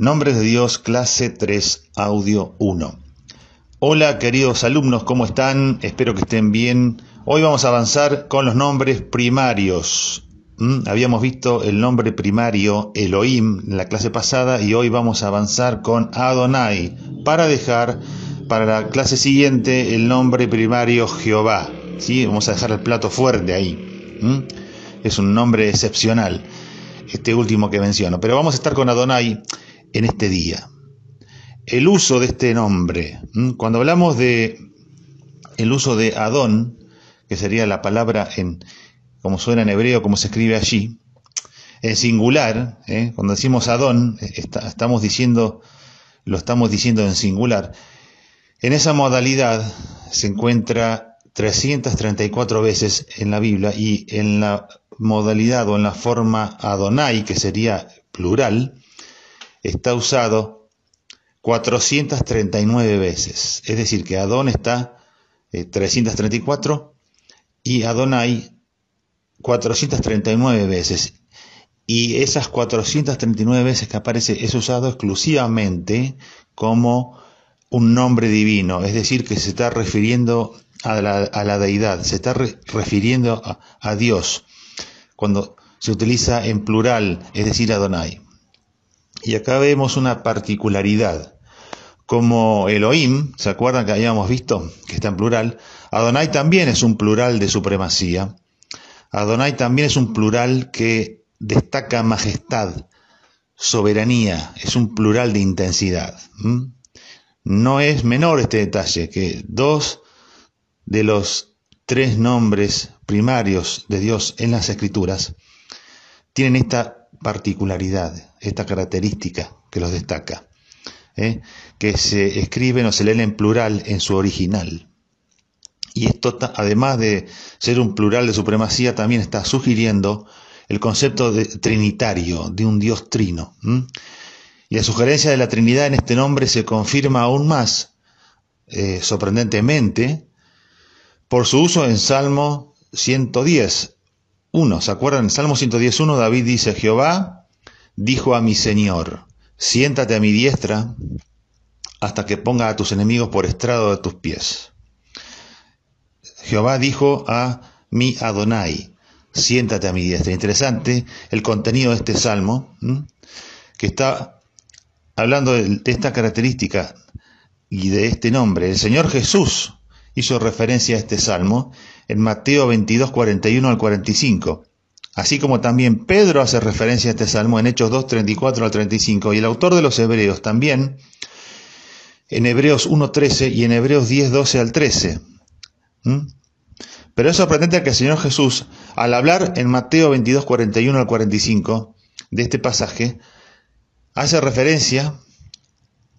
Nombres de Dios, clase 3, audio 1. Hola queridos alumnos, ¿cómo están? Espero que estén bien. Hoy vamos a avanzar con los nombres primarios. ¿Mm? Habíamos visto el nombre primario Elohim en la clase pasada y hoy vamos a avanzar con Adonai para dejar para la clase siguiente el nombre primario Jehová. ¿sí? Vamos a dejar el plato fuerte ahí. ¿Mm? Es un nombre excepcional, este último que menciono. Pero vamos a estar con Adonai en este día. El uso de este nombre, cuando hablamos de el uso de Adón, que sería la palabra en como suena en hebreo, como se escribe allí, en singular, ¿eh? cuando decimos Adón, estamos diciendo, lo estamos diciendo en singular. En esa modalidad se encuentra 334 veces en la Biblia y en la modalidad o en la forma Adonai, que sería plural, está usado 439 veces. Es decir, que Adón está 334 eh, y Adonai 439 veces. Y esas 439 veces que aparece es usado exclusivamente como un nombre divino, es decir, que se está refiriendo a la, a la deidad, se está refiriendo a Dios, cuando se utiliza en plural, es decir, Adonai. Y acá vemos una particularidad. Como Elohim, ¿se acuerdan que habíamos visto que está en plural? Adonai también es un plural de supremacía. Adonai también es un plural que destaca majestad, soberanía, es un plural de intensidad. No es menor este detalle, que dos de los tres nombres primarios de Dios en las escrituras tienen esta particularidad, esta característica que los destaca, ¿eh? que se escriben o se leen en plural en su original. Y esto, además de ser un plural de supremacía, también está sugiriendo el concepto trinitario, de un Dios trino. Y la sugerencia de la Trinidad en este nombre se confirma aún más, eh, sorprendentemente, por su uso en Salmo 110, 1. ¿Se acuerdan? En Salmo 111, David dice, Jehová dijo a mi Señor, siéntate a mi diestra hasta que ponga a tus enemigos por estrado de tus pies. Jehová dijo a mi Adonai, siéntate a mi diestra. Interesante el contenido de este salmo, que está hablando de esta característica y de este nombre. El Señor Jesús hizo referencia a este salmo en Mateo 22, 41 al 45, así como también Pedro hace referencia a este salmo en Hechos 2, 34 al 35, y el autor de los Hebreos también en Hebreos 1, 13 y en Hebreos 10, 12 al 13. ¿Mm? Pero es sorprendente que el Señor Jesús, al hablar en Mateo 22, 41 al 45 de este pasaje, hace referencia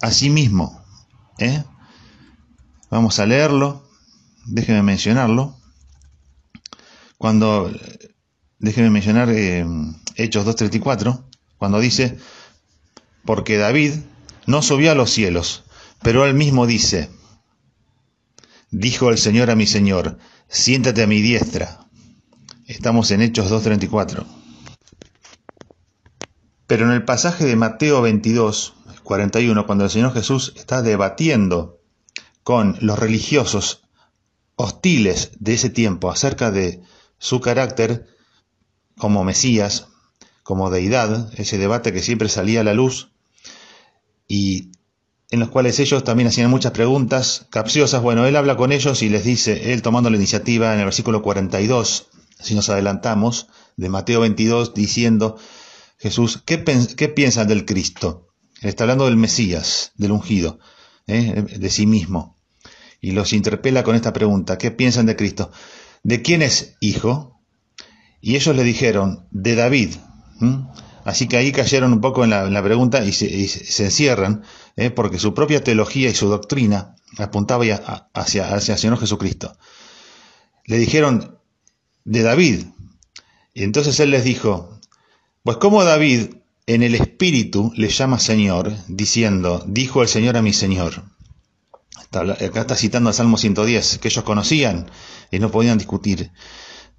a sí mismo. ¿eh? Vamos a leerlo, déjeme mencionarlo. Cuando, déjeme mencionar eh, Hechos 2.34, cuando dice, porque David no subió a los cielos, pero él mismo dice, dijo el Señor a mi Señor, siéntate a mi diestra. Estamos en Hechos 2.34. Pero en el pasaje de Mateo 22, 41, cuando el Señor Jesús está debatiendo con los religiosos hostiles de ese tiempo acerca de su carácter como Mesías, como deidad, ese debate que siempre salía a la luz, y en los cuales ellos también hacían muchas preguntas capciosas. Bueno, él habla con ellos y les dice, él tomando la iniciativa en el versículo 42, si nos adelantamos, de Mateo 22, diciendo, Jesús, ¿qué, qué piensan del Cristo? Él está hablando del Mesías, del ungido. ¿eh? de sí mismo. Y los interpela con esta pregunta, ¿qué piensan de Cristo? ¿De quién es hijo? Y ellos le dijeron, de David. Así que ahí cayeron un poco en la, pregunta y se, encierran, ¿eh? porque su propia teología y su doctrina apuntaba hacia, hacia, hacia el Señor Jesucristo. Le dijeron, de David. Y entonces él les dijo, pues como David, en el espíritu le llama Señor, diciendo, dijo el Señor a mi Señor. Acá está citando al Salmo 110, que ellos conocían y no podían discutir.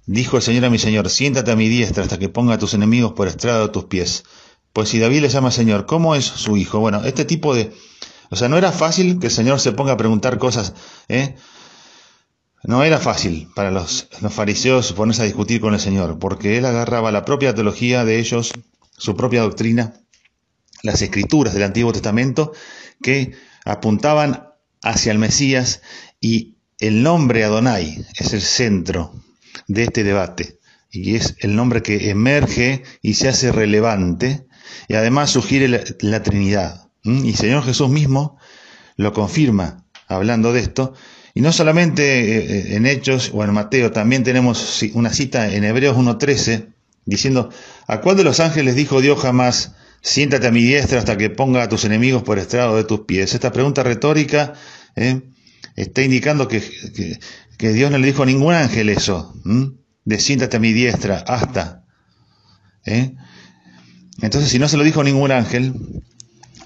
Dijo el Señor a mi Señor, siéntate a mi diestra hasta que ponga a tus enemigos por estrado de tus pies. Pues si David le llama Señor, ¿cómo es su hijo? Bueno, este tipo de... O sea, no era fácil que el Señor se ponga a preguntar cosas, ¿eh? No era fácil para los fariseos ponerse a discutir con el Señor, porque él agarraba la propia teología de ellos su propia doctrina, las escrituras del Antiguo Testamento que apuntaban hacia el Mesías y el nombre Adonai es el centro de este debate y es el nombre que emerge y se hace relevante y además sugiere la, Trinidad. ¿Mm? Y Señor Jesús mismo lo confirma hablando de esto. Y no solamente eh, eh, en Hechos o en Mateo, también tenemos una cita en Hebreos 1.13 diciendo, ¿a cuál de los ángeles dijo Dios jamás, siéntate a mi diestra hasta que ponga a tus enemigos por estrado de tus pies? Esta pregunta retórica ¿eh? está indicando que, Dios no le dijo a ningún ángel eso, de siéntate a mi diestra hasta. ¿eh? Entonces, si no se lo dijo a ningún ángel,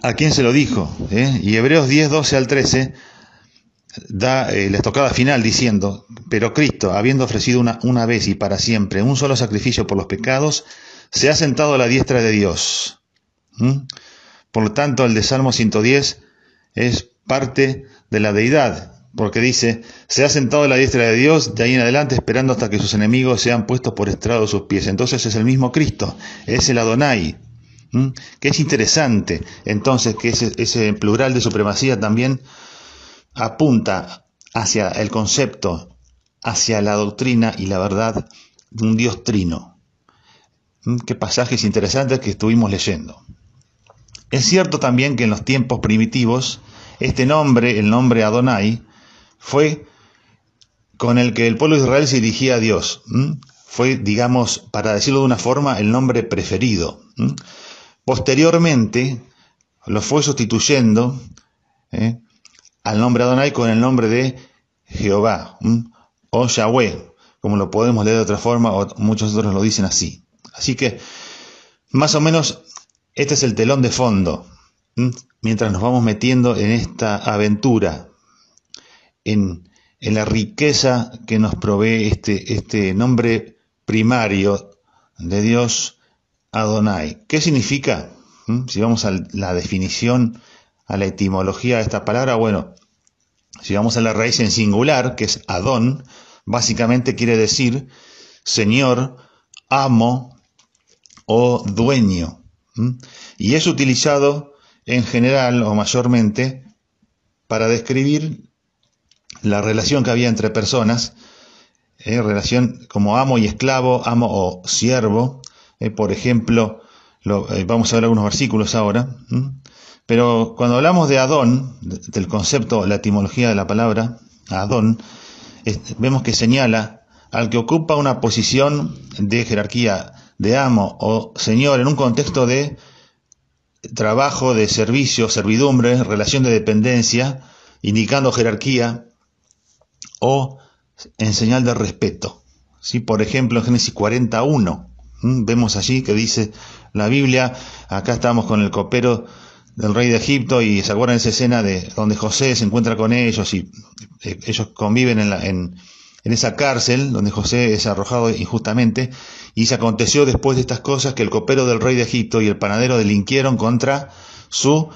¿a quién se lo dijo? ¿eh? Y Hebreos 10, 12 al 13 da eh, la estocada final diciendo, pero Cristo, habiendo ofrecido una, una vez y para siempre un solo sacrificio por los pecados, se ha sentado a la diestra de Dios. ¿Mm? Por lo tanto, el de Salmo 110 es parte de la deidad, porque dice, se ha sentado a la diestra de Dios, de ahí en adelante, esperando hasta que sus enemigos sean puestos por estrado a sus pies. Entonces es el mismo Cristo, es el Adonai, ¿Mm? que es interesante, entonces, que ese, ese plural de supremacía también apunta hacia el concepto, hacia la doctrina y la verdad de un Dios trino. Mm, qué pasajes interesantes que estuvimos leyendo. Es cierto también que en los tiempos primitivos, este nombre, el nombre Adonai, fue con el que el pueblo de Israel se dirigía a Dios. Fue, digamos, para decirlo de una forma, el nombre preferido. Posteriormente, lo fue sustituyendo ¿eh? al nombre Adonai con el nombre de Jehová o Yahweh, como lo podemos leer de otra forma, o muchos otros lo dicen así. Así que, más o menos, este es el telón de fondo, mientras nos vamos metiendo en esta aventura, en, la riqueza que nos provee este, este, nombre primario de Dios Adonai. ¿Qué significa? Si vamos a la definición a la etimología de esta palabra, bueno, si vamos a la raíz en singular, que es Adón, básicamente quiere decir señor, amo o dueño. Y es utilizado en general o mayormente para describir la relación que había entre personas, eh, relación como amo y esclavo, amo o siervo. Eh, por ejemplo, eh, vamos a ver algunos versículos ahora. Pero cuando hablamos de Adón, del concepto, la etimología de la palabra, Adón, vemos que señala al que ocupa una posición de jerarquía de amo o señor en un contexto de trabajo, de servicio, servidumbre, relación de dependencia, indicando jerarquía o en señal de respeto. ¿Sí? Por ejemplo, en Génesis 41, vemos allí que dice la Biblia, acá estamos con el copero del rey de Egipto y se acuerdan esa escena de donde José se encuentra con ellos y eh, ellos conviven en, esa cárcel donde José es arrojado injustamente y se aconteció después de estas cosas que el copero del rey de Egipto y el panadero delinquieron contra su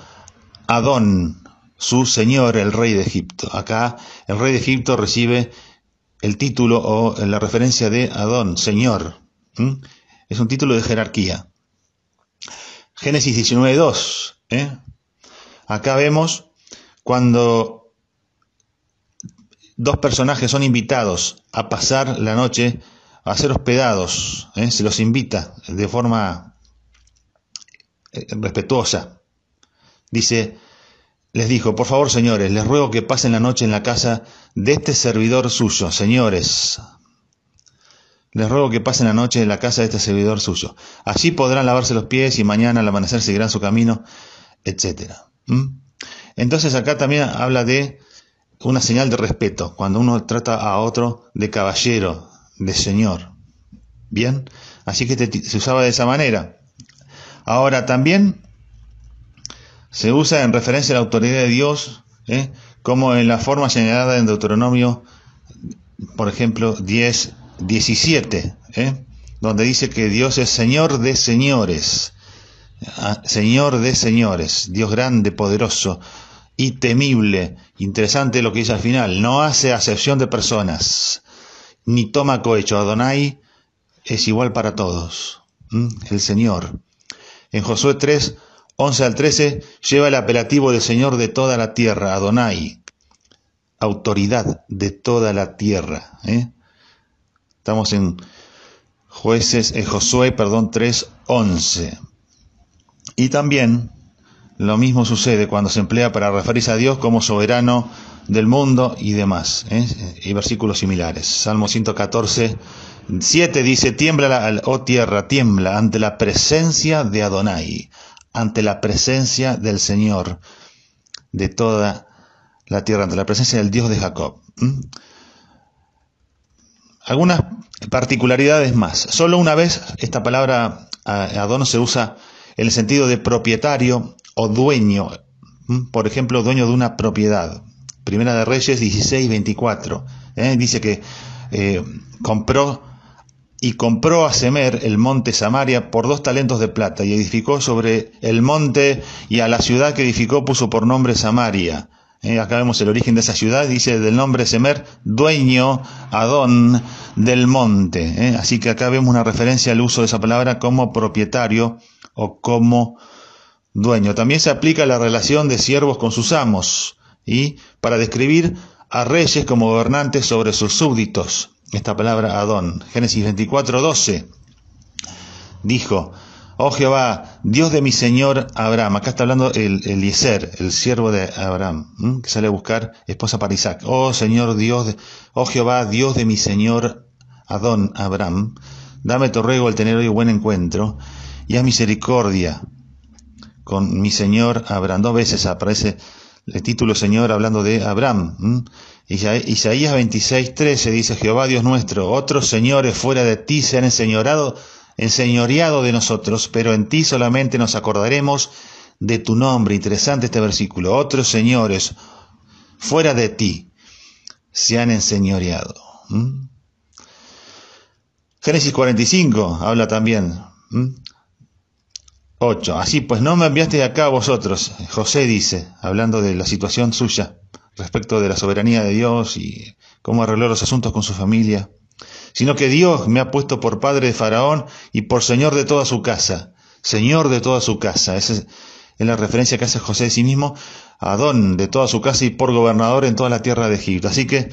Adón, su señor, el rey de Egipto. Acá el rey de Egipto recibe el título o la referencia de Adón, señor. Es un título de jerarquía. Génesis 19.2 ¿eh? Acá vemos cuando dos personajes son invitados a pasar la noche a ser hospedados, ¿eh? se los invita de forma eh, respetuosa. Dice, les dijo, por favor señores, les ruego que pasen la noche en la casa de este servidor suyo, señores. Les ruego que pasen la noche en la casa de este servidor suyo. Allí podrán lavarse los pies y mañana al amanecer seguirán su camino etcétera Entonces acá también habla de una señal de respeto, cuando uno trata a otro de caballero, de señor. Bien, así que se usaba de esa manera. Ahora también se usa en referencia a la autoridad de Dios, ¿eh? como en la forma señalada en Deuteronomio, por ejemplo, 10, 17, ¿eh? donde dice que Dios es Señor de señores Ah, Señor de señores, Dios grande, poderoso y temible. Interesante lo que dice al final. No hace acepción de personas, ni toma cohecho. Adonai es igual para todos. El Señor. En Josué 3, 11 al 13, lleva el apelativo de Señor de toda la tierra, Adonai. Autoridad de toda la tierra. ¿eh? Estamos en Jueces, en Josué, perdón, 3, 11. Y también lo mismo sucede cuando se emplea para referirse a Dios como soberano del mundo y demás. ¿eh? Y versículos similares. Salmo 114, 7 dice, tiembla, la, oh tierra, tiembla ante la presencia de Adonai, ante la presencia del Señor de toda la tierra, ante la presencia del Dios de Jacob. Algunas particularidades más. Solo una vez esta palabra Adón se usa en el sentido de propietario o dueño, por ejemplo, dueño de una propiedad. Primera de Reyes 16, 24. ¿eh? Dice que eh, compró y compró a Semer el monte Samaria por dos talentos de plata y edificó sobre el monte y a la ciudad que edificó puso por nombre Samaria. ¿Eh? acá vemos el origen de esa ciudad, dice del nombre Semer, dueño Adón del monte. Así que acá vemos una referencia al uso de esa palabra como propietario o como dueño. También se aplica la relación de siervos con sus amos y para describir a reyes como gobernantes sobre sus súbditos. Esta palabra Adón. Génesis 24, 12. Dijo, oh Jehová, Dios de mi Señor Abraham. Acá está hablando el Eliezer, el siervo de Abraham, que sale a buscar esposa para Isaac. Oh Señor Dios, oh Jehová, Dios de mi Señor Adón Abraham. Dame, tu ruego, el tener hoy buen encuentro y haz misericordia con mi Señor Abraham. Dos veces aparece el título Señor hablando de Abraham. Isaías 26, 13 dice, Jehová Dios nuestro, otros señores fuera de ti se han enseñoreado de nosotros, pero en ti solamente nos acordaremos de tu nombre. Interesante este versículo. Otros señores fuera de ti se han enseñoreado. Génesis 45 habla también. 8. Así pues, no me enviaste acá a vosotros. José dice, hablando de la situación suya respecto de la soberanía de Dios y cómo arregló los asuntos con su familia, sino que Dios me ha puesto por padre de Faraón y por señor de toda su casa. Señor de toda su casa. Esa es la referencia que hace José de sí mismo, Adón de toda su casa y por gobernador en toda la tierra de Egipto. Así que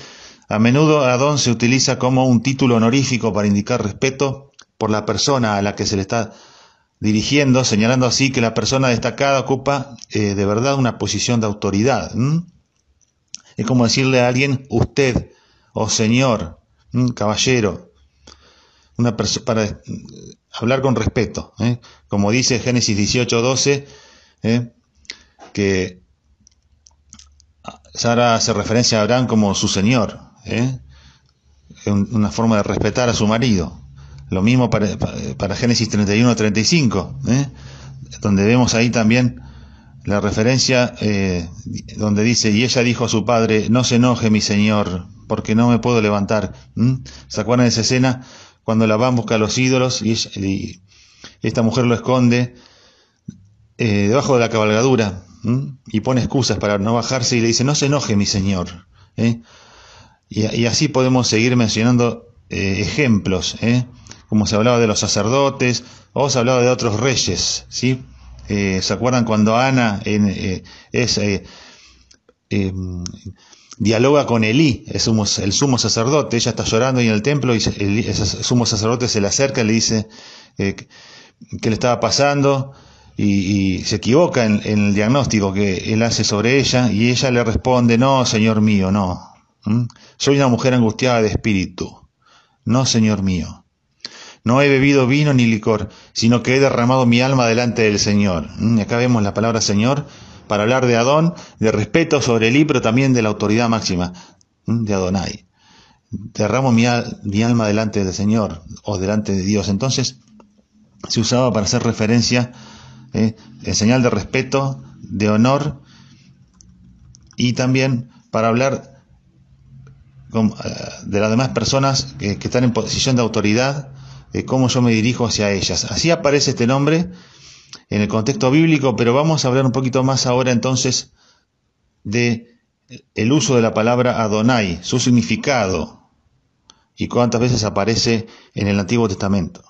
a menudo Adón se utiliza como un título honorífico para indicar respeto por la persona a la que se le está dirigiendo, señalando así que la persona destacada ocupa eh, de verdad una posición de autoridad. Es como decirle a alguien usted o oh señor, caballero, una para eh, hablar con respeto. ¿eh? Como dice Génesis 18, 12, que Sara hace referencia a Abraham como su señor. Es una forma de respetar a su marido. Lo mismo para, Génesis 31-35, ¿eh? donde vemos ahí también la referencia eh, donde dice, y ella dijo a su padre, no se enoje mi señor, porque no me puedo levantar. ¿Se acuerdan de esa escena cuando la van busca a los ídolos y, esta mujer lo esconde eh, debajo de la cabalgadura y pone excusas para no bajarse y le dice, no se enoje mi señor. Y, y, así podemos seguir mencionando ejemplos como se hablaba de los sacerdotes, o se hablaba de otros reyes, ¿sí? Eh, ¿Se acuerdan cuando Ana en, eh, eh em, dialoga con Elí, el sumo, el sumo, sacerdote? Ella está llorando ahí en el templo y el, sumo sacerdote se le acerca y le dice eh, qué le estaba pasando y, se equivoca en, el diagnóstico que él hace sobre ella y ella le responde, no, Señor mío, no. Soy una mujer angustiada de espíritu. No, Señor mío. No he bebido vino ni licor, sino que he derramado mi alma delante del Señor. Mm, y acá vemos la palabra Señor para hablar de Adón, de respeto sobre él, pero también de la autoridad máxima mm, de Adonai. Derramo mi, mi alma delante del Señor o delante de Dios. Entonces se usaba para hacer referencia eh, en señal de respeto, de honor y también para hablar eh, de las demás personas que están en posición de autoridad de cómo yo me dirijo hacia ellas. Así aparece este nombre en el contexto bíblico, pero vamos a hablar un poquito más ahora entonces de el uso de la palabra Adonai, su significado y cuántas veces aparece en el Antiguo Testamento.